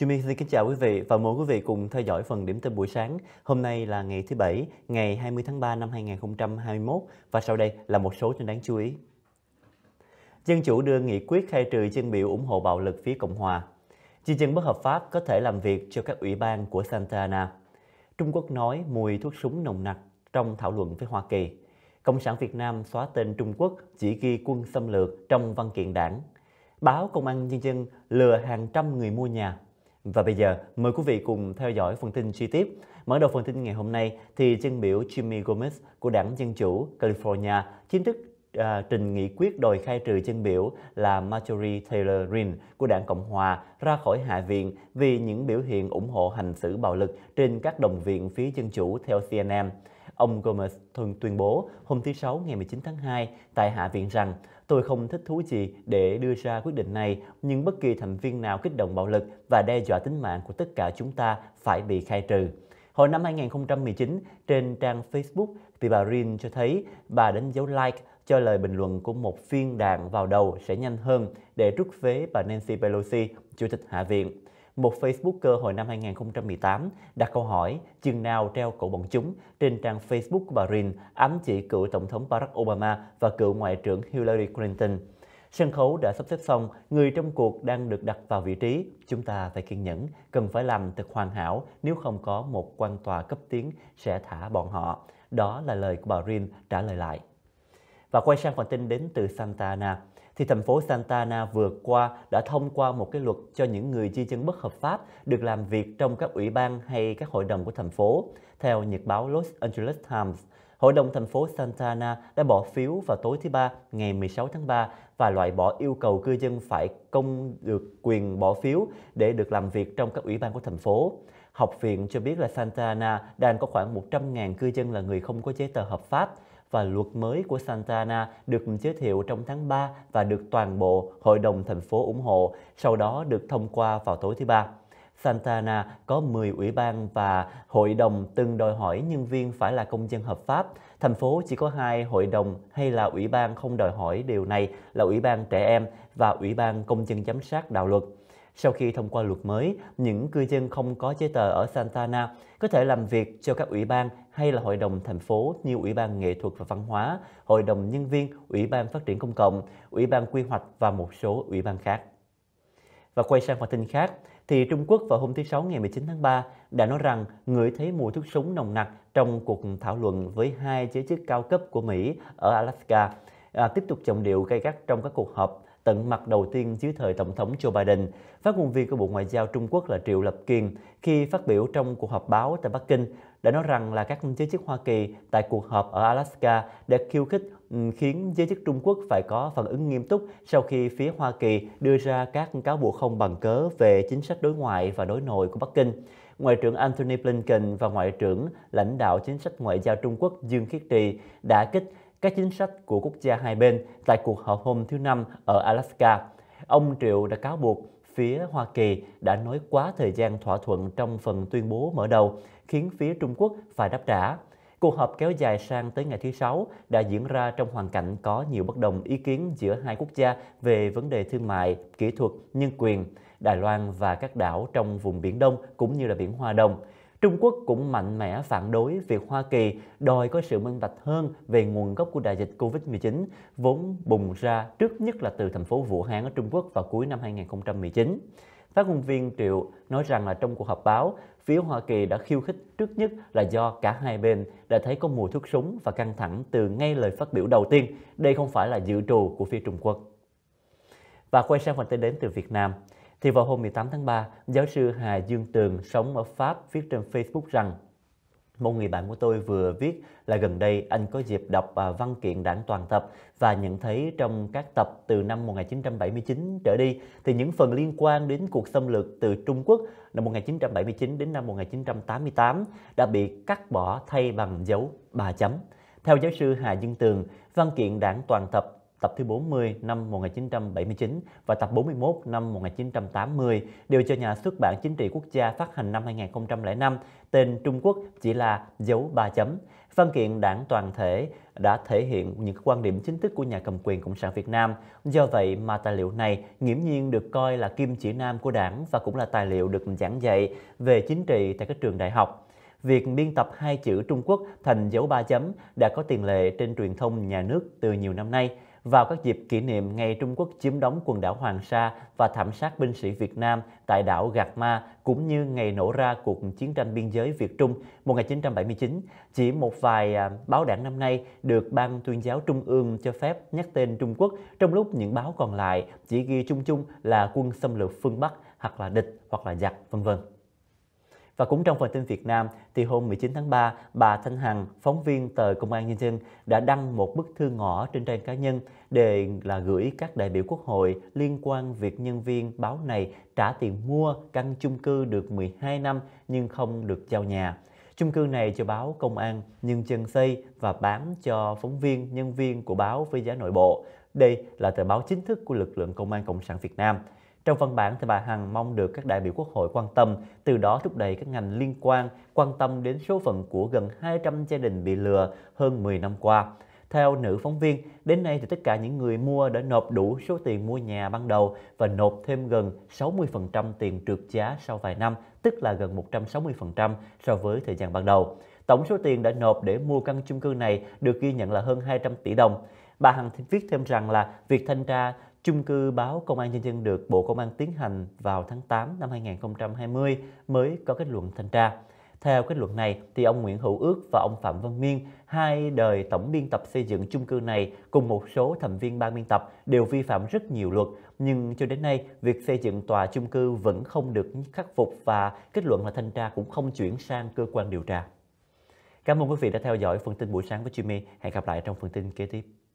Jimmy xin kính chào quý vị và mời quý vị cùng theo dõi phần điểm tin buổi sáng. Hôm nay là ngày thứ Bảy, ngày 20 tháng 3 năm 2021 và sau đây là một số tin đáng chú ý. Dân chủ đưa nghị quyết khai trừ chân biểu ủng hộ bạo lực phía Cộng Hòa. Di dân bất hợp pháp có thể làm việc cho các ủy ban của Santa Ana. Trung Quốc nói mùi thuốc súng nồng nặc trong thảo luận với Hoa Kỳ. Cộng sản Việt Nam xóa tên Trung Quốc chỉ ghi quân xâm lược trong văn kiện đảng. Báo Công an Nhân dân lừa hàng trăm người mua nhà và bây giờ, mời quý vị cùng theo dõi phần tin chi tiết. Mở đầu phần tin ngày hôm nay thì chân biểu Jimmy Gomez của đảng Dân Chủ California chính thức à, trình nghị quyết đòi khai trừ chân biểu là Marjorie Taylor Greene của đảng Cộng Hòa ra khỏi Hạ viện vì những biểu hiện ủng hộ hành xử bạo lực trên các đồng viện phía dân chủ theo CNN. Ông Gomez thường tuyên bố hôm thứ Sáu ngày 19 tháng 2 tại Hạ viện rằng Tôi không thích thú gì để đưa ra quyết định này, nhưng bất kỳ thành viên nào kích động bạo lực và đe dọa tính mạng của tất cả chúng ta phải bị khai trừ. Hồi năm 2019, trên trang Facebook thì bà Rin cho thấy bà đánh dấu like cho lời bình luận của một phiên đàn vào đầu sẽ nhanh hơn để rút phế bà Nancy Pelosi, Chủ tịch Hạ viện. Một Facebooker hồi năm 2018 đặt câu hỏi chừng nào treo cổ bọn chúng trên trang Facebook của bà Rin ám chỉ cựu Tổng thống Barack Obama và cựu Ngoại trưởng Hillary Clinton. Sân khấu đã sắp xếp xong, người trong cuộc đang được đặt vào vị trí. Chúng ta phải kiên nhẫn, cần phải làm thật hoàn hảo nếu không có một quan tòa cấp tiến sẽ thả bọn họ. Đó là lời của bà Rin trả lời lại. Và quay sang phần tin đến từ Santa Ana, thì thành phố Santa Ana vừa qua đã thông qua một cái luật cho những người di dân bất hợp pháp được làm việc trong các ủy ban hay các hội đồng của thành phố. Theo nhật báo Los Angeles Times, Hội đồng thành phố Santa Ana đã bỏ phiếu vào tối thứ Ba ngày 16 tháng 3 và loại bỏ yêu cầu cư dân phải công được quyền bỏ phiếu để được làm việc trong các ủy ban của thành phố. Học viện cho biết là Santa Ana đang có khoảng 100.000 cư dân là người không có giấy tờ hợp pháp và luật mới của Santana được giới thiệu trong tháng 3 và được toàn bộ Hội đồng thành phố ủng hộ, sau đó được thông qua vào tối thứ Ba. Santana có 10 ủy ban và hội đồng từng đòi hỏi nhân viên phải là công dân hợp pháp. Thành phố chỉ có hai hội đồng hay là ủy ban không đòi hỏi điều này là Ủy ban Trẻ Em và Ủy ban Công dân Giám sát Đạo Luật. Sau khi thông qua luật mới, những cư dân không có giấy tờ ở Santana có thể làm việc cho các ủy ban hay là hội đồng thành phố như Ủy ban Nghệ thuật và Văn hóa, Hội đồng Nhân viên, Ủy ban Phát triển Công cộng, Ủy ban Quy hoạch và một số ủy ban khác. Và quay sang phần tin khác, thì Trung Quốc vào hôm thứ Sáu ngày 19 tháng 3 đã nói rằng người thấy mùi thuốc súng nồng nặc trong cuộc thảo luận với hai giới chức cao cấp của Mỹ ở Alaska, à, tiếp tục trọng điệu gây gắt trong các cuộc họp tận mặt đầu tiên dưới thời Tổng thống Joe Biden, phát ngôn viên của Bộ Ngoại giao Trung Quốc là Triệu Lập Kiên khi phát biểu trong cuộc họp báo tại Bắc Kinh đã nói rằng là các giới chức Hoa Kỳ tại cuộc họp ở Alaska đã khiêu khích ừ, khiến giới chức Trung Quốc phải có phản ứng nghiêm túc sau khi phía Hoa Kỳ đưa ra các cáo buộc không bằng cớ về chính sách đối ngoại và đối nội của Bắc Kinh. Ngoại trưởng Anthony Blinken và Ngoại trưởng lãnh đạo chính sách ngoại giao Trung Quốc Dương Khiết Trì đã kích các chính sách của quốc gia hai bên tại cuộc họp hôm thứ Năm ở Alaska. Ông Triệu đã cáo buộc phía Hoa Kỳ đã nói quá thời gian thỏa thuận trong phần tuyên bố mở đầu, khiến phía Trung Quốc phải đáp trả. Cuộc họp kéo dài sang tới ngày thứ Sáu đã diễn ra trong hoàn cảnh có nhiều bất đồng ý kiến giữa hai quốc gia về vấn đề thương mại, kỹ thuật, nhân quyền, Đài Loan và các đảo trong vùng Biển Đông cũng như là Biển Hoa Đông. Trung Quốc cũng mạnh mẽ phản đối việc Hoa Kỳ đòi có sự minh bạch hơn về nguồn gốc của đại dịch COVID-19 vốn bùng ra trước nhất là từ thành phố Vũ Hán ở Trung Quốc vào cuối năm 2019. Phát ngôn viên Triệu nói rằng là trong cuộc họp báo, phía Hoa Kỳ đã khiêu khích trước nhất là do cả hai bên đã thấy có mùi thuốc súng và căng thẳng từ ngay lời phát biểu đầu tiên. Đây không phải là dự trù của phía Trung Quốc. Và quay sang phần tin đến từ Việt Nam. Thì vào hôm 18 tháng 3, giáo sư Hà Dương Tường sống ở Pháp viết trên Facebook rằng một người bạn của tôi vừa viết là gần đây anh có dịp đọc à, văn kiện đảng toàn tập và nhận thấy trong các tập từ năm 1979 trở đi thì những phần liên quan đến cuộc xâm lược từ Trung Quốc năm 1979 đến năm 1988 đã bị cắt bỏ thay bằng dấu ba chấm. Theo giáo sư Hà Dương Tường, văn kiện đảng toàn tập tập thứ 40 năm 1979 và tập 41 năm 1980 đều cho nhà xuất bản chính trị quốc gia phát hành năm 2005 tên Trung Quốc chỉ là dấu ba chấm. Văn kiện đảng toàn thể đã thể hiện những quan điểm chính thức của nhà cầm quyền Cộng sản Việt Nam. Do vậy mà tài liệu này nghiễm nhiên được coi là kim chỉ nam của đảng và cũng là tài liệu được giảng dạy về chính trị tại các trường đại học việc biên tập hai chữ Trung Quốc thành dấu ba chấm đã có tiền lệ trên truyền thông nhà nước từ nhiều năm nay vào các dịp kỷ niệm ngày Trung Quốc chiếm đóng quần đảo Hoàng Sa và thảm sát binh sĩ Việt Nam tại đảo Gạc Ma, cũng như ngày nổ ra cuộc chiến tranh biên giới Việt Trung 1979. Chỉ một vài à, báo đảng năm nay được Ban tuyên giáo Trung ương cho phép nhắc tên Trung Quốc, trong lúc những báo còn lại chỉ ghi chung chung là quân xâm lược phương Bắc hoặc là địch hoặc là giặc, vân vân. Và cũng trong phần tin Việt Nam, thì hôm 19 tháng 3, bà Thanh Hằng, phóng viên tờ Công an Nhân dân đã đăng một bức thư ngõ trên trang cá nhân để là gửi các đại biểu quốc hội liên quan việc nhân viên báo này trả tiền mua căn chung cư được 12 năm nhưng không được giao nhà. Chung cư này cho báo Công an Nhân dân xây và bán cho phóng viên, nhân viên của báo với giá nội bộ. Đây là tờ báo chính thức của lực lượng Công an Cộng sản Việt Nam. Trong văn bản thì bà Hằng mong được các đại biểu Quốc hội quan tâm, từ đó thúc đẩy các ngành liên quan quan tâm đến số phận của gần 200 gia đình bị lừa hơn 10 năm qua. Theo nữ phóng viên, đến nay thì tất cả những người mua đã nộp đủ số tiền mua nhà ban đầu và nộp thêm gần 60% tiền trượt giá sau vài năm, tức là gần 160% so với thời gian ban đầu. Tổng số tiền đã nộp để mua căn chung cư này được ghi nhận là hơn 200 tỷ đồng. Bà Hằng viết thêm rằng là việc thanh tra chung cư báo Công an Nhân dân được Bộ Công an tiến hành vào tháng 8 năm 2020 mới có kết luận thanh tra. Theo kết luận này, thì ông Nguyễn Hữu Ước và ông Phạm Văn Miên, hai đời tổng biên tập xây dựng chung cư này cùng một số thành viên ban biên tập đều vi phạm rất nhiều luật, nhưng cho đến nay, việc xây dựng tòa chung cư vẫn không được khắc phục và kết luận là thanh tra cũng không chuyển sang cơ quan điều tra. Cảm ơn quý vị đã theo dõi phần tin buổi sáng của Jimmy. Hẹn gặp lại trong phần tin kế tiếp.